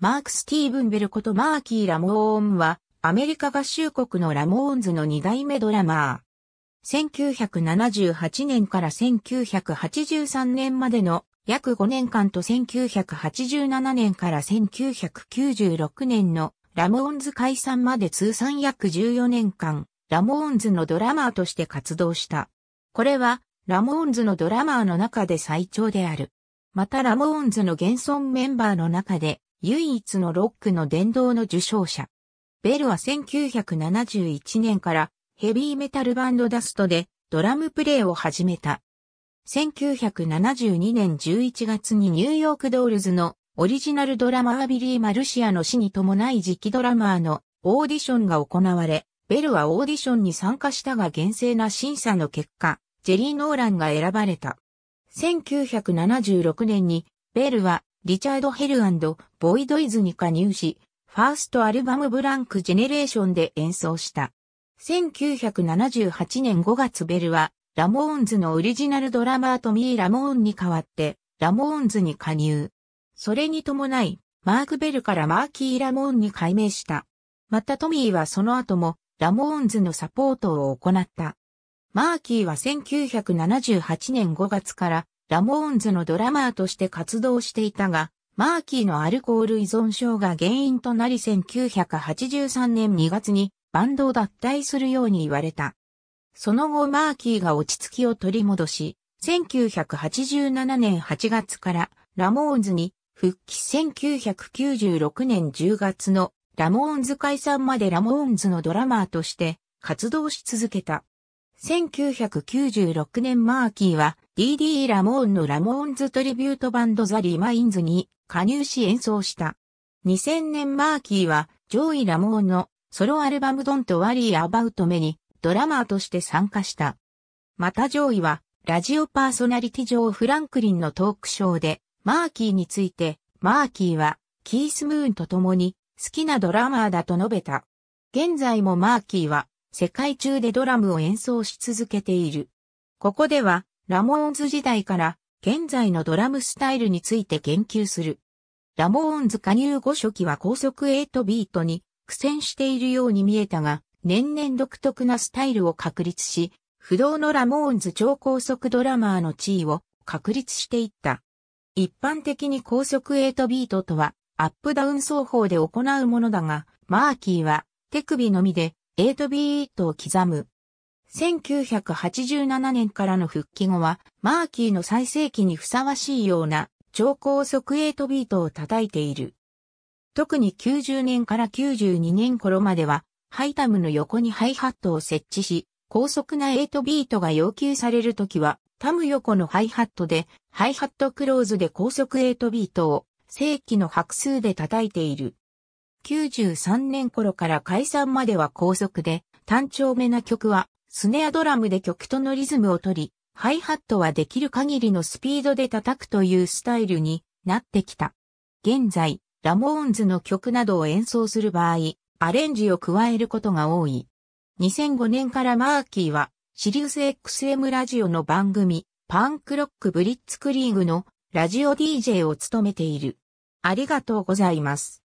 マーク・スティーブンベルことマーキー・ラモーンは、アメリカ合衆国のラモーンズの2代目ドラマー。1978年から1983年までの約5年間と1987年から1996年のラモーンズ解散まで通算約14年間、ラモーンズのドラマーとして活動した。これは、ラモーンズのドラマーの中で最長である。またラモーンズの現存メンバーの中で、唯一のロックの殿堂の受賞者。ベルは1971年からヘビーメタルバンドダストでドラムプレイを始めた。1972年11月にニューヨークドールズのオリジナルドラマービリー・マルシアの死に伴い期ドラマーのオーディションが行われ、ベルはオーディションに参加したが厳正な審査の結果、ジェリー・ノーランが選ばれた。1976年にベルはリチャード・ヘルボイドイズに加入し、ファーストアルバムブランク・ジェネレーションで演奏した。1978年5月ベルは、ラモーンズのオリジナルドラマートミー・ラモーンに代わって、ラモーンズに加入。それに伴い、マーク・ベルからマーキー・ラモーンに改名した。またトミーはその後も、ラモーンズのサポートを行った。マーキーは1978年5月からラモーンズのドラマーとして活動していたが、マーキーのアルコール依存症が原因となり1983年2月にバンドを脱退するように言われた。その後マーキーが落ち着きを取り戻し、1987年8月からラモーンズに復帰1996年10月のラモーンズ解散までラモーンズのドラマーとして活動し続けた。1996年マーキーは DD ラモーンのラモーンズトリビュートバンドザ・リマインズに加入し演奏した。2000年マーキーは上位ラモーンのソロアルバムドンとワリー・アバウト目にドラマーとして参加した。また上位はラジオパーソナリティ上フランクリンのトークショーでマーキーについてマーキーはキース・ムーンと共に好きなドラマーだと述べた。現在もマーキーは世界中でドラムを演奏し続けている。ここではラモーンズ時代から現在のドラムスタイルについて言及する。ラモーンズ加入後初期は高速8ビートに苦戦しているように見えたが、年々独特なスタイルを確立し、不動のラモーンズ超高速ドラマーの地位を確立していった。一般的に高速8ビートとは、アップダウン奏法で行うものだが、マーキーは手首のみで8ビートを刻む。1987年からの復帰後は、マーキーの最盛期にふさわしいような超高速8ビートを叩いている。特に90年から92年頃までは、ハイタムの横にハイハットを設置し、高速な8ビートが要求されるときは、タム横のハイハットで、ハイハットクローズで高速8ビートを正規の拍数で叩いている。93年頃から解散までは高速で、単調めな曲はスネアドラムで曲とのリズムを取り、ハイハットはできる限りのスピードで叩くというスタイルになってきた。現在、ラモーンズの曲などを演奏する場合、アレンジを加えることが多い。2005年からマーキーは、シリウス XM ラジオの番組、パンクロックブリッツクリーグのラジオ DJ を務めている。ありがとうございます。